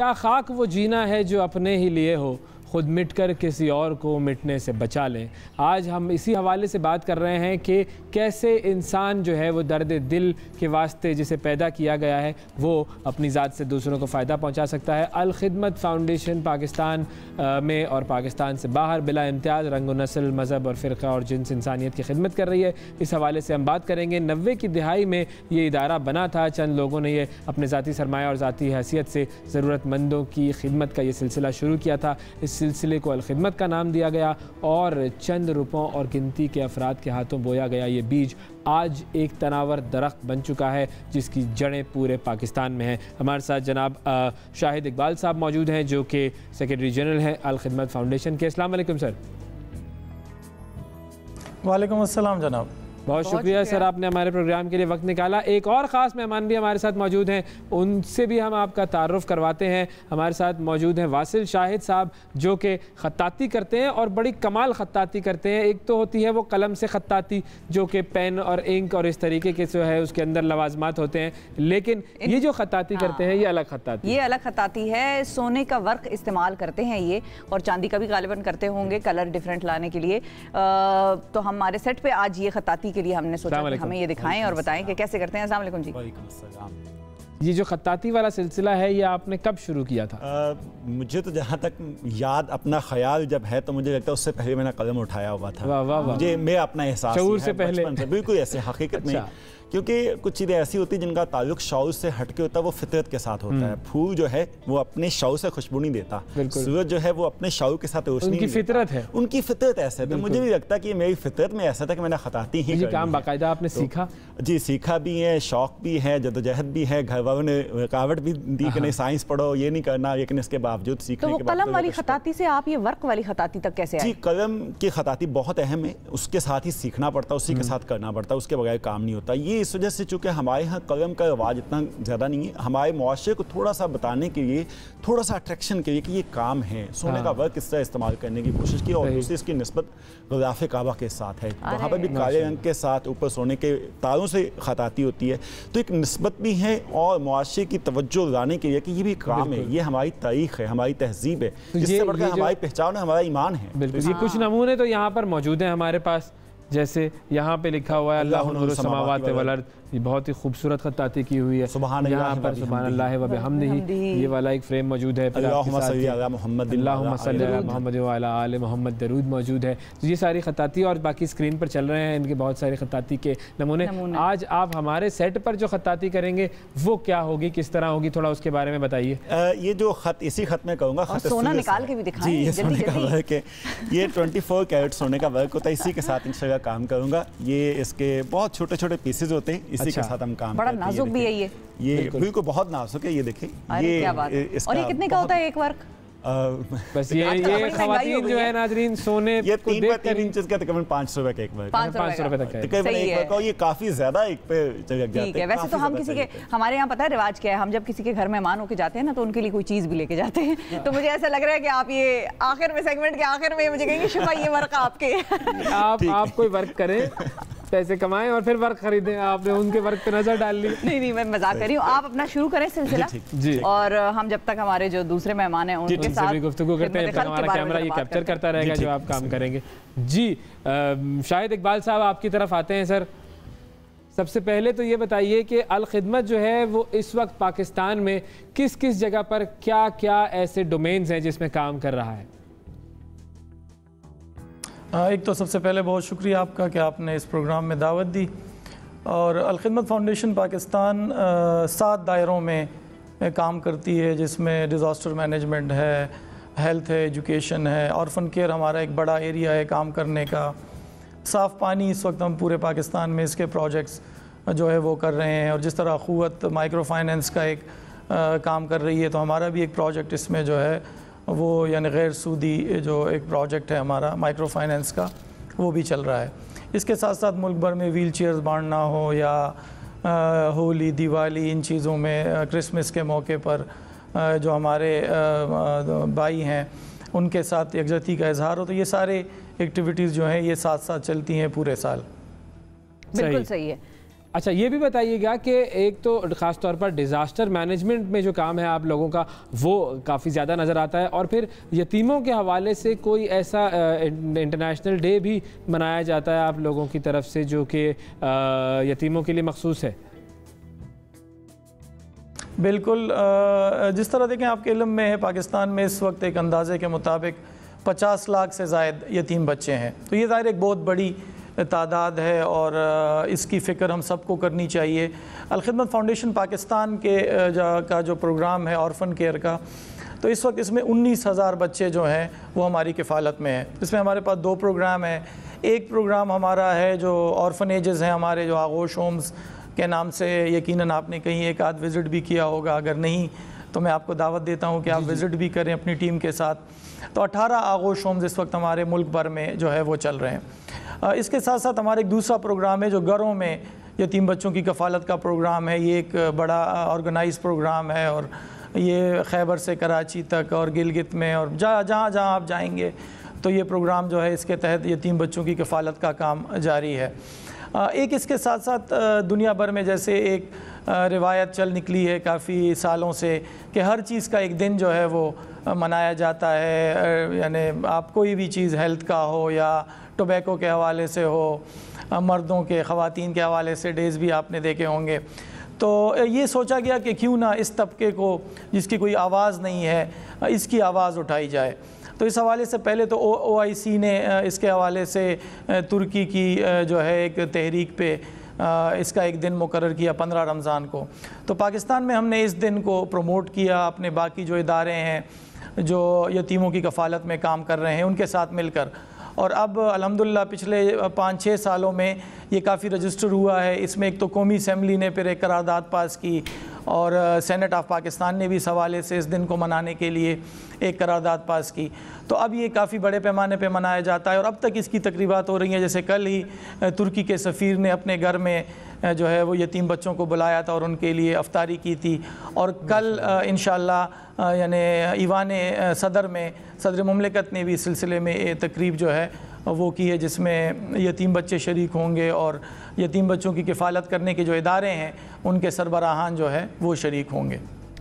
क्या खाक वो जीना है जो अपने ही लिए हो ख़ुद मिट कर किसी और को मिटने से बचा लें आज हम इसी हवाले से बात कर रहे हैं कि कैसे इंसान जो है वो दर्द दिल के वास्ते जिसे पैदा किया गया है वो अपनी ज़ात से दूसरों को फ़ायदा पहुँचा सकता है अलखदमत फ़ाउंडेशन पाकिस्तान में और पाकिस्तान से बाहर बिला इम्तियाज़ रंग नसल मज़हब और फिर और जिन इंसानियत की खिदमत कर रही है इस हवाले से हम बात करेंगे नबे की दिहाई में ये इदारा बना था चंद लोगों ने यह अपने ज़ाती सरमाया और ज़ाती हैसियत से ज़रूरतमंदों की खिदमत का ये सिलसिला शुरू किया था इस सिलसिले को अलखदमत का नाम दिया गया और चंद रुपयों और गिनती के अफराद के हाथों बोया गया ये बीज आज एक तनावर दरख्त बन चुका है जिसकी जड़ें पूरे पाकिस्तान में हैं हमारे साथ जनाब शाहिद इकबाल साहब मौजूद हैं जो कि सेक्रेटरी जनरल हैं अलखदमत फाउंडेशन के अस्सलाम सर वालेकुम जनाब बहुत शुक्रिया सर आपने हमारे प्रोग्राम के लिए वक्त निकाला एक और ख़ास मेहमान भी हमारे साथ मौजूद हैं उनसे भी हम आपका तारफ़ करवाते हैं हमारे साथ मौजूद हैं वासिल शाहिद साहब जो कि ख़ताती करते हैं और बड़ी कमाल ख़ताती करते हैं एक तो होती है वो कलम से ख़ताती जो कि पेन और इंक और इस तरीके के जो है उसके अंदर लवाजमात होते हैं लेकिन ये जो ख़ताती करते हैं ये अलग ख़ताती ये अलग ख़ताती है सोने का वर्क इस्तेमाल करते हैं ये और चांदी का भी गालिबन करते होंगे कलर डिफरेंट लाने के लिए तो हमारे सेट पर आज ये ख़ताती के लिए हमने सोचा कि हमें ये दिखाएं और बताएं कि कैसे करते हैं अस्सलाम जी ये जो खत्ताती वाला सिलसिला है ये आपने कब शुरू किया था आ, मुझे तो जहाँ तक याद अपना ख्याल जब है तो मुझे लगता है उससे पहले मैंने कदम उठाया हुआ था वा, वा, वा, मुझे मैं अपना एहसास से पहले बिल्कुल ऐसे हकीकत में अच्छा। क्योंकि कुछ चीज़ें ऐसी होती हैं जिनका ताल्लुक शौज से हटके होता है वो फितरत के साथ होता है हम्म। फूल जो है वो अपने शव से खुशबू नहीं देता सूरज जो है वो अपने शव के साथ रोशनी की फितरत है उनकी फितरत ऐसा है तो मुझे भी लगता है कि मेरी फितरत में ऐसा था कि मैंने खताती ही काम बाकायदा आपने तो सीखा जी सीखा भी है शौक भी है जदोजहद भी है घर वालों ने रुकावट भी दी कि हाँ। नहीं साइंस पढ़ो ये नहीं करना लेकिन इसके बावजूद तो सीखने तो के कलम वाली खताती से आप ये वर्क वाली खताती तक कैसे जी कलम की खताती बहुत अहम है उसके साथ ही सीखना पड़ता है उसी के हम्म। साथ करना पड़ता है उसके बगैर काम नहीं होता ये इस वजह से चूँकि हमारे यहाँ कलम का रवाज इतना ज़्यादा नहीं है हमारे मुआरे को थोड़ा सा बताने के लिए थोड़ा सा अट्रैक्शन के लिए कि ये काम है सोने हाँ। का वर्क इस तरह इस्तेमाल करने की कोशिश की और दूसरी इसकी नस्बत गजाफ काबा के साथ है तो वहाँ पर भी काले रंग के साथ ऊपर सोने के तारों से खताती होती है तो एक नस्बत भी है और मुआरे की तवज्जो लाने के लिए कि ये भी काम है ये हमारी तारीख है हमारी तहजीब है जिससे तो बढ़कर हमारी पहचान है हमारा ईमान है बिल्कुल तो ये कुछ हाँ। नमूने तो यहाँ पर मौजूद हैं हमारे पास जैसे यहाँ पे लिखा हुआ है अल्लाह नूर समावत वलर्द बहुत ही खूबसूरत खताती की हुई है यहाँ पर ये वाला एक फ्रेम मौजूद है मोहम्मद दरूद मौजूद है तो ये सारी खताती और बाकी स्क्रीन पर चल रहे हैं इनके बहुत सारे खताती के नमूने आज आप हमारे सेट पर जो खताती करेंगे वो क्या होगी किस तरह होगी थोड़ा उसके बारे में बताइए ये जो खत इसी खत में कहूँगा सोना निकाल के भी दिखाएंगे ये ट्वेंटी फोर कैरेट सोने का वर्क होता है इसी के साथ इन काम करूँगा ये इसके बहुत छोटे छोटे पीसेज होते हैं इसी अच्छा। के साथ हम काम बड़ा नाजुक भी है ये ये बिल्कुल बहुत नाजुक है ये देखे ये और ये कितने का होता है एक वर्क बस ये तो ये खातन जो है नाजरीन सोने ये तीन बाय तीन इंच का तकरीबन पाँच सौ रुपए का एक बार पाँच सौ रुपए तक तकरीबन तो एक बार का ये काफी ज्यादा एक पे चल जाते हैं वैसे तो हम किसी के हमारे यहाँ पता है रिवाज क्या है हम जब किसी के घर मेहमान होके जाते हैं ना तो उनके लिए कोई चीज भी लेके जाते हैं हाँ। तो मुझे ऐसा लग रहा है कि आप ये आखिर में सेगमेंट के आखिर में मुझे कहेंगे शिफा ये वर्क आपके आप कोई वर्क करें पैसे कमाएं और फिर वर्क खरीदें आपने उनके वर्क पे नजर डाल ली नहीं नहीं मैं मजाक कर रही हूँ आप अपना शुरू करें सिलसिला जी और हम जब तक हमारे जो दूसरे मेहमान हैं उनके साथ गुफ्तु करते हैं हमारा कैमरा ये कैप्चर करता रहेगा जो आप काम करेंगे जी शाहिद इकबाल साहब आपकी तरफ आते हैं सर सबसे पहले तो ये बताइए कि अलखदमत जो है वो इस वक्त पाकिस्तान में किस किस जगह पर क्या क्या ऐसे डोमेन्स हैं जिसमें काम कर रहा है हाँ, एक तो सबसे पहले बहुत शुक्रिया आपका कि आपने इस प्रोग्राम में दावत दी और अलखदमत फाउंडेशन पाकिस्तान सात दायरों में काम करती है जिसमें डिज़ास्टर मैनेजमेंट है हेल्थ है एजुकेशन है औरफन केयर हमारा एक बड़ा एरिया है काम करने का साफ़ पानी इस वक्त हम पूरे पाकिस्तान में इसके प्रोजेक्ट्स जो है वो कर रहे हैं और जिस तरह ख़ुत माइक्रो फाइनेंस का एक आ, काम कर रही है तो हमारा भी एक प्रोजेक्ट इसमें जो है वो यानी गैर सूदी जो एक प्रोजेक्ट है हमारा माइक्रो फाइनेंस का वो भी चल रहा है इसके साथ साथ मुल्क भर में व्हील चेयर्स बांटना हो या होली दिवाली इन चीज़ों में क्रिसमस के मौके पर जो हमारे भाई हैं उनके साथ यकजहती का इजहार हो तो ये सारे एक्टिविटीज़ जो हैं ये साथ साथ चलती हैं पूरे साल बिल्कुल सही है अच्छा ये भी बताइएगा कि एक तो ख़ास तौर पर डिज़ास्टर मैनेजमेंट में जो काम है आप लोगों का वो काफ़ी ज़्यादा नज़र आता है और फिर यतीमों के हवाले से कोई ऐसा इंटरनेशनल डे भी मनाया जाता है आप लोगों की तरफ से जो कि यतीमों के लिए मखसूस है बिल्कुल जिस तरह देखें आपके इलम में है पाकिस्तान में इस वक्त एक अंदाजे के मुताबिक पचास लाख से जायद यतीम बच्चे हैं तो ये ज़ाहिर एक बहुत बड़ी तादाद है और इसकी फ़िक्र हम सबको करनी चाहिए अलखदमत फाउंडेशन पाकिस्तान के का जो प्रोग्राम है औरफन केयर का तो इस वक्त इसमें उन्नीस हज़ार बच्चे जो हैं वो हमारी किफ़ालत में हैं इसमें हमारे पास दो प्रोग्राम हैं एक प्रोग्राम हमारा है जो एजेस हैं हमारे जो आगोश होम्स के नाम से यकीनन आपने कहीं एक आध विज़िट भी किया होगा अगर नहीं तो मैं आपको दावत देता हूँ कि आप विज़िट भी करें अपनी टीम के साथ तो 18 आगोश होम्स इस वक्त हमारे मुल्क भर में जो है वो चल रहे हैं इसके साथ साथ हमारा एक दूसरा प्रोग्राम है जो घरों में यतीम बच्चों की कफालत का प्रोग्राम है ये एक बड़ा ऑर्गेनाइज प्रोग्राम है और ये खैबर से कराची तक और गिलगित में और जहाँ जहाँ जहाँ आप जाएंगे तो ये प्रोग्राम जो है इसके तहत यतीम बच्चों की कफालत का काम जारी है एक इसके साथ साथ दुनिया भर में जैसे एक रिवायत चल निकली है काफ़ी सालों से कि हर चीज़ का एक दिन जो है वो मनाया जाता है यानी आप कोई भी चीज़ हेल्थ का हो या टोबैको के हवाले से हो मर्दों के ख़वान के हवाले से डेज़ भी आपने देखे होंगे तो ये सोचा गया कि क्यों ना इस तबके को जिसकी कोई आवाज़ नहीं है इसकी आवाज़ उठाई जाए तो इस हवाले से पहले तो ओ आई सी ने इसके हवाले से तुर्की की जो है एक तहरीक पे इसका एक दिन मुकर किया पंद्रह रमज़ान को तो पाकिस्तान में हमने इस दिन को प्रमोट किया अपने बाकी जो इदारे हैं जो यतीमों की कफालत में काम कर रहे हैं उनके साथ मिलकर और अब अलहमदिल्ला पिछले पाँच छः सालों में ये काफ़ी रजिस्टर हुआ है इसमें एक तो कौमी असम्बली ने फिर एक करारदाद पास की और सेनेट ऑफ पाकिस्तान ने भी इस हवाले से इस दिन को मनाने के लिए एक करारदाद पास की तो अब ये काफ़ी बड़े पैमाने पे मनाया जाता है और अब तक इसकी तकरीबा हो रही हैं जैसे कल ही तुर्की के सफ़ीर ने अपने घर में जो है वो यतीम बच्चों को बुलाया था और उनके लिए अफ्तारी की थी और कल इन यानी ईवान सदर में सदर ममलिकत ने भी इस सिलसिले में तकरीब जो है वो की है जिसमें यतीम बच्चे शरीक होंगे और यतीम बच्चों की किफ़ालत करने के जो इदारे हैं उनके सरबराहान जो है वो शरीक होंगे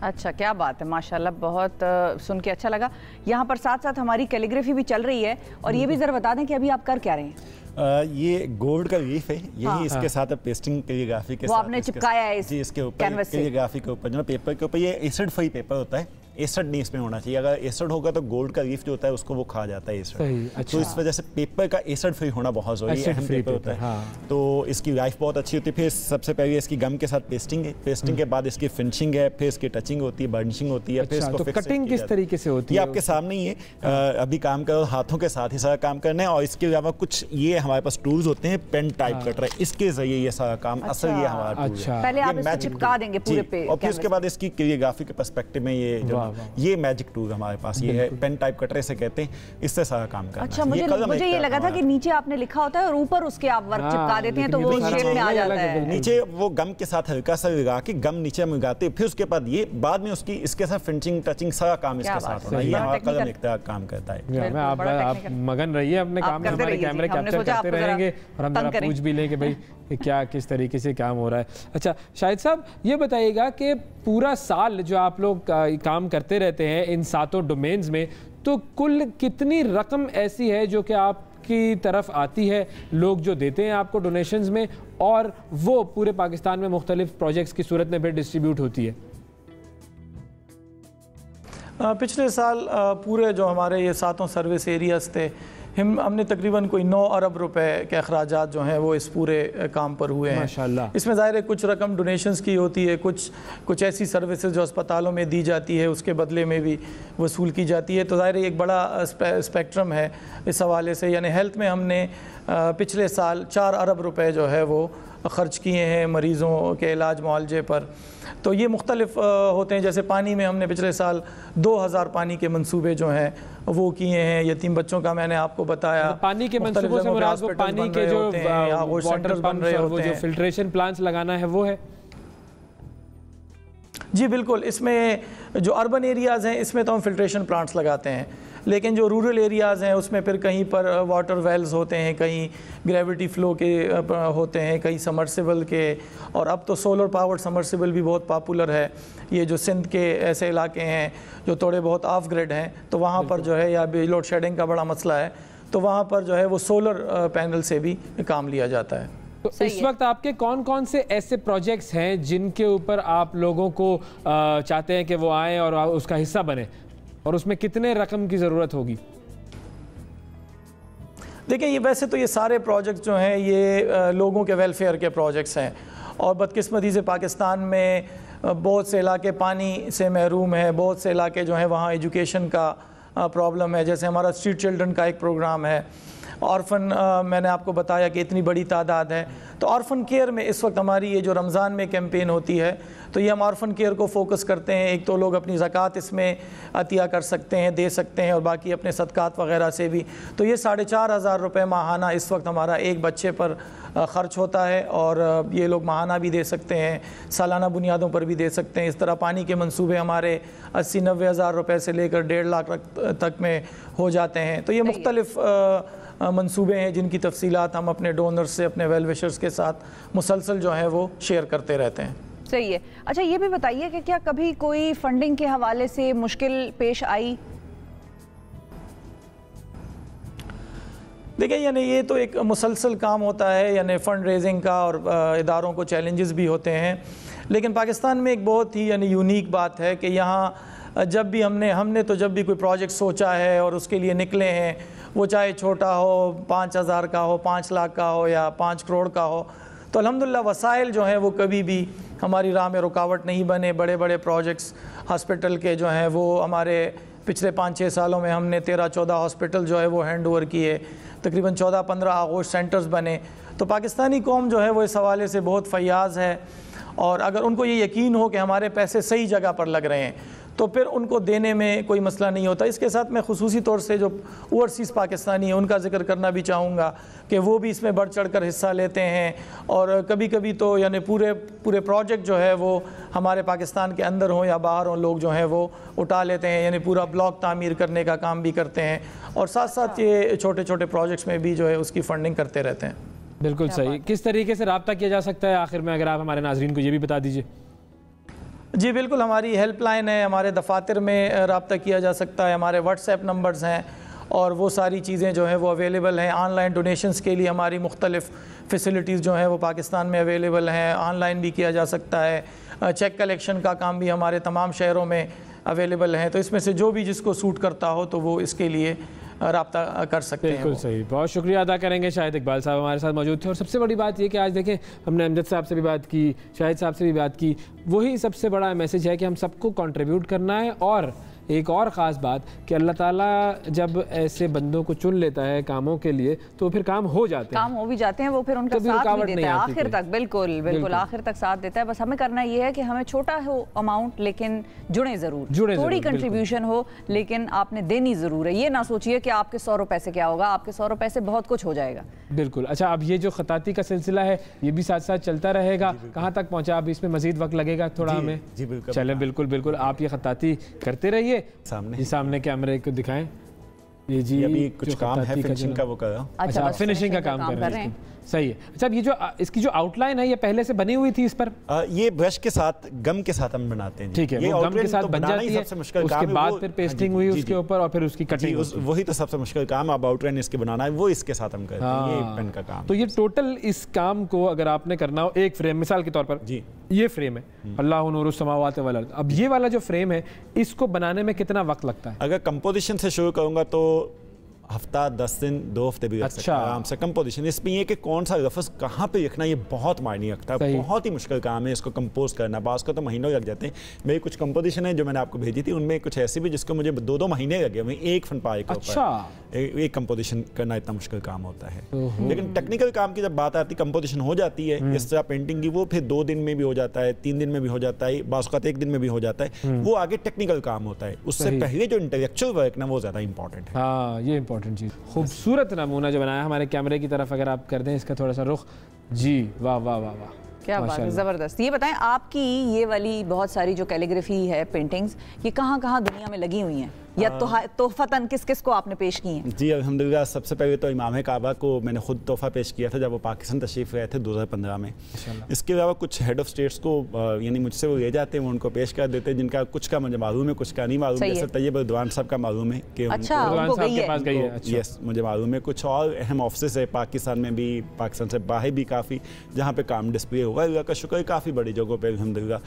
अच्छा क्या बात है माशाल्लाह बहुत सुन के अच्छा लगा यहाँ पर साथ साथ हमारी कैलीग्राफी भी चल रही है और ये भी ज़रा बता दें कि अभी आप कर क्या रहे हैं आ, ये गोल्ड का लीफ है यही हाँ, इसके हाँ। साथ पेस्टिंग कैलीग्राफी के वो साथ आपने चिपकाया है इस जी इसके ऊपर कैलीग्राफी के ऊपर जो पेपर के ऊपर ये एसिड फ्री पेपर होता है एसड नहीं इसमें होना चाहिए अगर एसड होगा तो गोल्ड का लीफ जो होता है उसको वो खा जाता है एसड अच्छा। तो इस अच्छा। वजह से पेपर का एसड फ्री होना बहुत जरूरी है होता है हाँ। तो इसकी लाइफ बहुत अच्छी होती है फिर सबसे पहले इसकी गम के साथ पेस्टिंग है पेस्टिंग के हम्म। बाद इसकी फिनिशिंग है फिर इसकी टचिंग होती है बर्निशिंग होती है फिर अच्छा, इसको तो कटिंग किस तरीके से होती है आपके सामने ही है हाँ। अभी काम करो हाथों के साथ ही सारा काम करना है और इसके अलावा कुछ ये हमारे पास टूल्स होते हैं पेन टाइप कटर है इसके जरिए ये सारा काम अच्छा। असल ये हमारा टूल है पहले आप चिपका देंगे पूरे पे और फिर उसके बाद इसकी के परस्पेक्टिव में ये जो ये मैजिक टूल हमारे पास ये है पेन टाइप कटरे से कहते हैं इससे सारा काम करना अच्छा मुझे मुझे ये लगा था कि नीचे आपने लिखा होता है और ऊपर उसके आप वर्क हाँ, चिपका देते हैं तो वो शेप में आ जाता है नीचे वो गम के साथ हल्का सा लगा के गम नीचे हम लगाते फिर उसके बाद ये बाद में उसकी इसके साथ फिनिशिंग टचिंग सारा काम इसके साथ होना ये हमारा हाँ, कलम लिखता काम करता है आप मगन रहिए अपने काम में हमारे कैमरे कैप्चर करते रहेंगे और हम जरा पूछ भी लें कि भाई क्या किस तरीके से काम हो रहा है अच्छा शाहिद साहब ये बताइएगा कि पूरा साल जो आप लोग काम करते रहते हैं इन सातों डोमेन्स में तो कुल कितनी रकम ऐसी है जो कि आप की तरफ आती है लोग जो देते हैं आपको डोनेशंस में और वो पूरे पाकिस्तान में मुख्तलिफ प्रोजेक्ट्स की सूरत में फिर डिस्ट्रीब्यूट होती है पिछले साल पूरे जो हमारे ये सातों सर्विस एरियाज थे हम हमने तकरीबन कोई नौ अरब रुपए के अखराज जो हैं वो इस पूरे काम पर हुए हैं इसमें ज़ाहिर है कुछ रकम डोनेशन की होती है कुछ कुछ ऐसी सर्विसेज जो अस्पतालों में दी जाती है उसके बदले में भी वसूल की जाती है तो ज़ाहिर एक बड़ा स्पे, स्पेक्ट्रम है इस हवाले से यानी हेल्थ में हमने पिछले साल चार अरब रुपये जो है वो खर्च किए हैं मरीज़ों के इलाज मुआवजे पर तो ये मुख्तलिफ होते हैं जैसे पानी में हमने पिछले साल 2000 पानी के मंसूबे जो हैं वो किए हैं यतीम बच्चों का मैंने आपको बताया मतलब पानी के मंसूबों से मुराद वो पानी के जो बन रहे होते हैं फिल्ट्रेशन प्लांट्स लगाना है वो है जी बिल्कुल इसमें जो अर्बन एरियाज़ हैं इसमें तो हम फिल्ट्रेशन प्लांट्स लगाते हैं लेकिन जो रूरल एरियाज़ हैं उसमें फिर कहीं पर वाटर वेल्स होते हैं कहीं ग्रेविटी फ़्लो के होते हैं कहीं समरसिबल के और अब तो सोलर पावर समरसिबल भी बहुत पॉपुलर है ये जो सिंध के ऐसे इलाके हैं जो थोड़े बहुत ऑफ ग्रेड हैं तो वहाँ पर जो है या लोड शेडिंग का बड़ा मसला है तो वहाँ पर जो है वो सोलर पैनल से भी काम लिया जाता है तो इस वक्त आपके कौन कौन से ऐसे प्रोजेक्ट्स हैं जिनके ऊपर आप लोगों को चाहते हैं कि वो आए और उसका हिस्सा बने और उसमें कितने रकम की ज़रूरत होगी देखिए ये वैसे तो ये सारे प्रोजेक्ट जो हैं ये लोगों के वेलफेयर के प्रोजेक्ट्स हैं और बदकिस्मती से पाकिस्तान में बहुत से इलाके पानी से महरूम है बहुत से इलाके जो हैं वहाँ एजुकेशन का प्रॉब्लम है जैसे हमारा स्ट्रीट चिल्ड्रन का एक प्रोग्राम है औरफन uh, मैंने आपको बताया कि इतनी बड़ी तादाद है तो औरफन केयर में इस वक्त हमारी ये जो रमज़ान में कैंपेन होती है तो ये हम औरफन केयर को फोकस करते हैं एक तो लोग अपनी ज़क़़त इसमें अतिया कर सकते हैं दे सकते हैं और बाकी अपने सदक़ात वगैरह से भी तो ये साढ़े चार हज़ार रुपये माहाना इस वक्त हमारा एक बच्चे पर uh, ख़र्च होता है और uh, ये लोग माहाना भी दे सकते हैं सालाना बुनियादों पर भी दे सकते हैं इस तरह पानी के मनसूबे हमारे अस्सी नबे हज़ार रुपये से लेकर डेढ़ लाख तक में हो जाते हैं तो ये मुख्तलिफ़ हाँ, मंसूबे हैं जिनकी तफसीत हम अपने डोनर्स से अपने वेलवेशर्स के साथ मुसलसल जो है वो शेयर करते रहते हैं सही है अच्छा ये भी बताइए कि क्या कभी कोई फंडिंग के हवाले से मुश्किल पेश आई देखिए यानी ये तो एक मुसलसल काम होता है यानी फ़ंड रेजिंग का और इदारों को चैलेंजेस भी होते हैं लेकिन पाकिस्तान में एक बहुत ही यानी यूनिक बात है कि यहाँ जब भी हमने हमने तो जब भी कोई प्रोजेक्ट सोचा है और उसके लिए निकले हैं वो चाहे छोटा हो पाँच हज़ार का हो पाँच लाख का हो या पाँच करोड़ का हो तो अलहमदिल्ला वसाइल जो हैं वो कभी भी हमारी राह में रुकावट नहीं बने बड़े बड़े प्रोजेक्ट्स हॉस्पिटल के जो हैं वो हमारे पिछले पाँच छः सालों में हमने तेरह चौदह हॉस्पिटल जो है वो हैंड ओवर किए तकरीबन चौदह पंद्रह आगोश सेंटर्स बने तो पाकिस्तानी कौम जो है वो इस हवाले से बहुत फयाज है और अगर उनको ये यकीन हो कि हमारे पैसे सही जगह पर लग रहे हैं तो फिर उनको देने में कोई मसला नहीं होता इसके साथ मैं खसूसी तौर से जो ओवरसीज़ पाकिस्तानी हैं उनका जिक्र करना भी चाहूँगा कि वो भी इसमें बढ़ चढ़ कर हिस्सा लेते हैं और कभी कभी तो यानी पूरे पूरे प्रोजेक्ट जो है वो हमारे पाकिस्तान के अंदर हों या बाहर हों लोग जो हैं वो उठा लेते हैं यानी पूरा ब्लॉक तामीर करने का काम भी करते हैं और साथ साथ ये छोटे छोटे प्रोजेक्ट्स में भी जो है उसकी फ़ंडिंग करते रहते हैं बिल्कुल सही किस तरीके से रबता किया जा सकता है आखिर में अगर आप हमारे नाजरन को ये भी बता दीजिए जी बिल्कुल हमारी हेल्पलाइन है हमारे दफातर में रबता किया जा सकता है हमारे व्हाट्सएप नंबर्स हैं और वो सारी चीज़ें जो हैं वो अवेलेबल हैं ऑनलाइन डोनेशंस के लिए हमारी मुख्तलिफ़ फैसिलिटीज़ जो हैं वो पाकिस्तान में अवेलेबल हैं ऑनलाइन भी किया जा सकता है चेक कलेक्शन का काम भी हमारे तमाम शहरों में अवेलेबल हैं तो इसमें से जो भी जिसको सूट करता हो तो वो इसके लिए रबता कर सकते हैं बिल्कुल सही बहुत शुक्रिया अदा करेंगे शाहिद इकबाल साहब हमारे साथ मौजूद थे और सबसे बड़ी बात ये कि आज देखें हमने अमजद साहब से भी बात की शाहिद साहब से भी बात की वही सबसे बड़ा मैसेज है कि हम सबको कॉन्ट्रीब्यूट करना है और एक और ख़ास बात कि अल्लाह ताला जब ऐसे बंदों को चुन लेता है कामों के लिए तो फिर काम हो जाते हैं काम हो भी जाते हैं वो फिर उनका साथ भी देता है आखिर तक बिल्कुल बिल्कुल आखिर तक साथ देता है बस हमें करना ये है कि हमें छोटा हो अमाउंट लेकिन जुड़े ज़रूर जुड़े थोड़ी कंट्रीब्यूशन हो लेकिन आपने देनी ज़रूर है ये ना सोचिए कि आपके सौ रुपए से क्या होगा आपके सौ रुपए से बहुत कुछ हो जाएगा बिल्कुल अच्छा अब ये जो खताती का सिलसिला है ये भी साथ साथ चलता रहेगा कहाँ तक पहुँचा अब इसमें मजीद वक्त लगेगा थोड़ा हमें जी बिल्कुल चले बिल्कुल बिल्कुल आप ये खताती करते रहिए सामने सामने कैमरे को दिखाएं जी अभी कुछ काम है फिनिशिंग का वो कर रहा अच्छा, फिनिशिंग अच्छा, का, काम, कर रहे हैं सही है अच्छा ये जो इसकी जो आउटलाइन है ये पहले से बनी हुई थी इस पर आ, ये ब्रश के साथ गम के साथ हम बनाते हैं ठीक है ये गम के साथ तो बन जाती है उसके बाद फिर पेस्टिंग हाँ हुई उसके ऊपर और फिर उसकी कटिंग वही तो सबसे मुश्किल काम आउटलाइन इसके बनाना है वो इसके साथ हम करते हैं ये पेन हाँ। का काम तो ये टोटल इस काम को अगर आपने करना हो एक फ्रेम मिसाल के तौर पर जी ये फ्रेम है हम्म। अल्लाह नूरसमावत वाला अब ये वाला जो फ्रेम है इसको बनाने में कितना वक्त लगता है अगर कंपोजिशन से शुरू करूंगा तो と हफ्ता दस दिन दो हफ्ते भी रख अच्छा। सकते हैं अच्छा। आराम से कंपोजिशन इसमें यह कि कौन सा लफज कहाँ पे रखना ये बहुत मायने रखता है बहुत ही मुश्किल काम है इसको कंपोज करना बास का तो महीनों लग जाते हैं मेरी कुछ कंपोजिशन है जो मैंने आपको भेजी थी उनमें कुछ ऐसी भी जिसको मुझे दो दो महीने लगे हुए एक फन पाए अच्छा एक कंपोजिशन करना इतना मुश्किल काम होता है लेकिन टेक्निकल काम की जब बात आती है कंपोजिशन हो जाती है इस तरह पेंटिंग की वो फिर दो दिन में भी हो जाता है तीन दिन में भी हो जाता है बासत एक दिन में भी हो जाता है हम्म। वो आगे टेक्निकल काम होता है उससे पहले जो इंटेलेक्चुअल वर्क ना वो ज़्यादा इंपॉर्टेंट है हाँ, ये इंपॉर्टेंट इंपॉर्टेंट चीज़ खूबसूरत नमूना जो बनाया हमारे कैमरे की तरफ अगर आप कर दें इसका थोड़ा सा रुख जी वाह वाह वाह वाह क्या बात है ज़बरदस्त ये बताएं आपकी ये वाली बहुत सारी जो कैलीग्राफी है पेंटिंग्स ये कहाँ कहाँ दुनिया में लगी हुई हैं या हाँ। तोहफा तन किस किस को आपने पेश किए है जी अलहमदिल्ला सबसे पहले तो इमाम काबा को मैंने खुद तोहफा पेश किया था जब वो पाकिस्तान तशरीफ गए थे 2015 में इसके अलावा कुछ हेड ऑफ स्टेट्स को यानी मुझसे वो ले जाते हैं उनको पेश कर देते हैं जिनका कुछ का मुझे मालूम है कुछ का नहीं मालूम जैसे तैयब उदवान साहब का मालूम है कि यस अच्छा, अच्छा। मुझे मालूम है कुछ और अहम ऑफिस है पाकिस्तान में भी पाकिस्तान से बाहर भी काफ़ी जहाँ पर काम डिस्प्ले हुआ अल्लाह का शुक्र काफ़ी बड़ी जगहों पर अलहमदिल्ला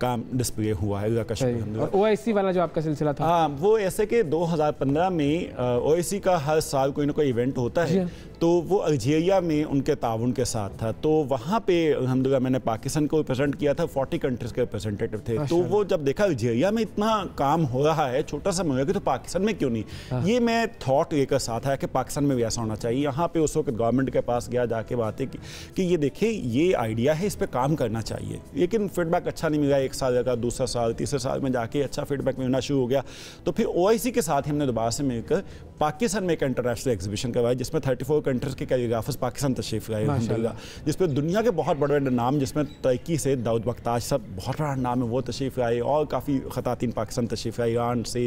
काम डिस्प्ले हुआ है अल्लाह का शुक्र वाला जो आपका सिलसिला था हाँ वो जैसे कि 2015 में ओ का हर साल कोई ना कोई इवेंट होता है तो वो अल्जीरिया में उनके ताउन के साथ था तो वहाँ पे अलहमदिल्ला मैंने पाकिस्तान को रिप्रेजेंट किया था 40 कंट्रीज के रिप्रेजेंटेटिव थे तो वो जब देखा अल्जीरिया में इतना काम हो रहा है छोटा सा मुल्क तो पाकिस्तान में क्यों नहीं हाँ। ये मैं थॉट लेकर साथ आया कि पाकिस्तान में भी ऐसा होना चाहिए यहाँ पर उस वक्त गवर्नमेंट के पास गया जाके बातें की कि ये देखिए ये आइडिया है इस पर काम करना चाहिए लेकिन फीडबैक अच्छा नहीं मिला एक साल लगा दूसरा साल तीसरे साल में जाके अच्छा फीडबैक मिलना शुरू हो गया तो फिर ओ आई सी के साथ ही हमने दोबारा से मिलकर पाकिस्तान में एक इंटरनेशनल एग्जीबिशन करवाया जिसमें थर्टी फोर कंट्रीज़ के कैलीग्राफर्स पाकिस्तान तशरीफ लाए अलहमदिल्ला जिसमें दुनिया के बहुत बड़े बड़े नाम जिसमें तैकी से दाऊद बख्ताज सब बहुत बड़ा नाम है वो तशरीफ लाए और काफ़ी खतानी पाकिस्तान तशरीफ लाए ईरान से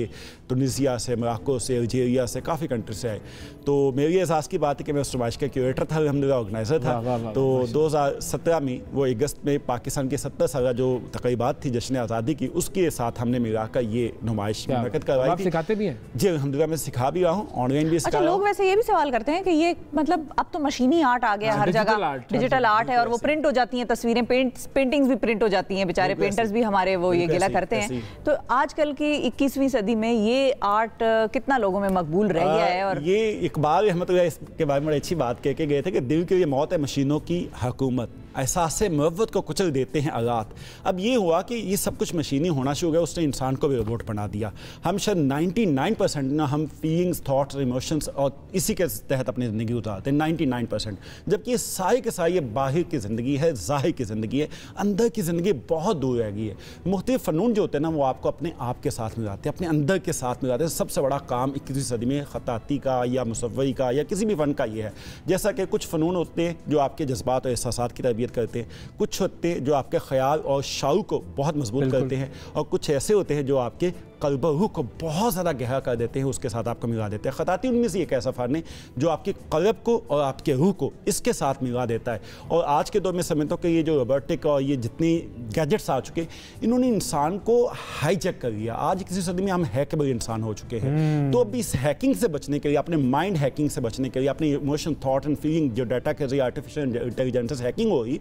तुनिसिया से मराको से अल्जेरिया से काफ़ी कंट्री से आए तो मेरी एहसास की बात है कि मैं उस नुमाइश का क्यूरेटर था अलहमदिल्ला ऑर्गेनाइज़र था तो दो हज़ार सत्रह में वो अगस्त में पाकिस्तान की सत्तर साल जो तकरीबा थी जश्न आज़ादी की उसके साथ हमने मीरा का ये नुमाइश मरकत करवाई थी जी अलहमदिल्ला मैं सिखा भी रहा हूँ हम ऑनलाइन भी अच्छा लोग वैसे ये भी सवाल करते हैं कि ये मतलब अब तो मशीनी आर्ट आ गया हर जगह डिजिटल हाँ आर्ट है और वो प्रिंट हो जाती है तस्वीरें पेंटिंग्स भी प्रिंट हो जाती हैं बेचारे पेंटर्स भी हमारे वो ये गिला करते हैं तो आजकल की इक्कीसवीं सदी में ये आर्ट कितना लोगों में मकबूल रह गया है और ये इकबाल अहमद इसके बारे में अच्छी बात कह के गए थे कि दिल के लिए मौत है मशीनों की हुकूमत एहसास मवत को कुचल देते हैं आलात अब ये हुआ कि ये सब कुछ मशीनी होना शुरू गया उसने इंसान को भी रोबोट बना दिया हम शायद 99 परसेंट ना हम फीलिंग्स थॉट्स इमोशंस और इसी के तहत अपनी ज़िंदगी उतारते हैं नाइन्टी नाइन परसेंट जबकि सारे के सारी ये बाहर की ज़िंदगी है ज़ाहिर की ज़िंदगी है अंदर की ज़िंदगी बहुत दूर रह गई है मुख्तु फ़नून जो होते हैं ना वो आपको अपने आप के साथ जाते हैं अपने अंदर के साथ जाते हैं सबसे बड़ा काम इक्कीसवीं सदी में ख़ताती का या मुसवई का या किसी भी फ़न का ये है जैसा कि कुछ फ़नून होते हैं जो आपके जज्बात और एहसास की तरह तरबियत करते हैं कुछ होते जो आपके ख्याल और शाऊ को बहुत मजबूत करते हैं और कुछ ऐसे होते हैं जो आपके कलबहू को बहुत ज़्यादा गहरा कर देते हैं उसके साथ आपको मिला देते हैं ख़ताती उनमें से एक ऐसा फ़न है जो आपके कलब को और आपके रूह को इसके साथ मिला देता है और आज के दौर में समझता हूँ कि ये जो रोबोटिक और ये जितने गैजेट्स आ चुके इन्होंने इंसान को हाईजेक कर लिया आज किसी सदी में हम हैकेबल इंसान हो चुके हैं हम्म। तो अब इस हैकिंग से बचने के लिए अपने माइंड हैकिंग से बचने के लिए अपने इमोशन थाट एंड फीलिंग जो डाटा के जरिए आर्टिफिशियल इंटेलिजेंस हैकिंग हो रही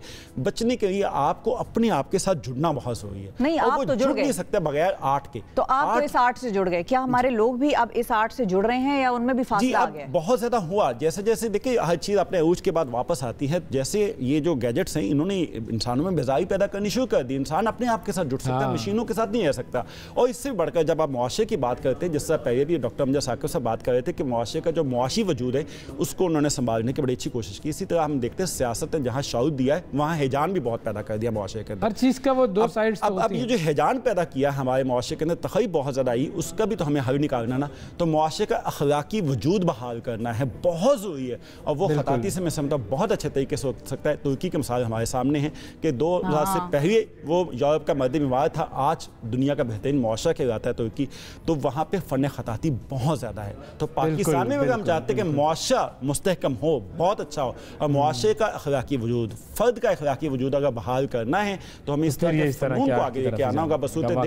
बचने के लिए आपको अपने आप के साथ जुड़ना बहुत जरूरी है नहीं आप तो जुड़ नहीं सकते बगैर आर्ट के तो आप तो इस आर्ट से जुड़ गए क्या हमारे लोग भी अब इस आर्ट से जुड़ रहे हैं या उनमें भी फासला आ गया बहुत ज़्यादा हुआ जैसे जैसे देखिए हर चीज़ अपने अरूज के बाद वापस आती है जैसे ये जो गैजेट्स हैं इन्होंने इंसानों में बेजाई पैदा करनी शुरू कर दी इंसान अपने आप के साथ जुड़ सकता है हाँ। मशीनों के साथ नहीं रह सकता और इससे बढ़कर जब आप मुआशे की बात करते हैं जिससे पहले भी डॉक्टर अमजा साकिब से बात कर रहे थे कि मुआशे का जो मुआशी वजूद है उसको उन्होंने संभालने की बड़ी अच्छी कोशिश की इसी तरह हम देखते हैं सियासत ने जहाँ शाउद दिया है वहाँ हैजान भी बहुत पैदा कर दिया मुआशे के अंदर हर चीज़ का वो दो साइड अब तो ये जो हैजान पैदा किया हमारे मुआशे के अंदर तखई बहुत ज़्यादा आई उसका भी तो हमें हल निकालना ना तो मुआशे का अखलाकी वजूद बहाल करना है बहुत ज़रूरी है और वो खताती से मैं समझता हूँ बहुत अच्छे तरीके से हो सकता है तुर्की के मिसाल हमारे सामने हैं कि दो हज़ार से हाँ। पहले वो यूरोप का मर्द बीमार था आज दुनिया का बेहतरीन मुआरा कहलाता है तुर्की तो वहाँ पर फ़न खताती बहुत ज़्यादा है तो पाकिस्तान में भी हम चाहते हैं कि मुआशा मुस्तकम हो बहुत अच्छा हो और हम्म। मुआशे का अखलाकी वजूद फ़र्द का अखलाकी वजूद अगर बहाल करना है तो हमें इस तो तरह को आगे लेके आना होगा बसूत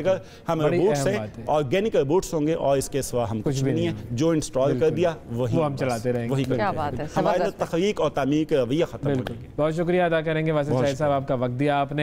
हम रूट से ऑर्गेनिक रोबोट्स होंगे और इसके सिवा हम कुछ भी नहीं है जो इंस्टॉल कर दिया वही हम चलाते रहेंगे वही क्या बात है हमारे तखलीक और तमीर का रवैया खत्म बहुत शुक्रिया अदा करेंगे वासिफ साहब आपका वक्त दिया आपने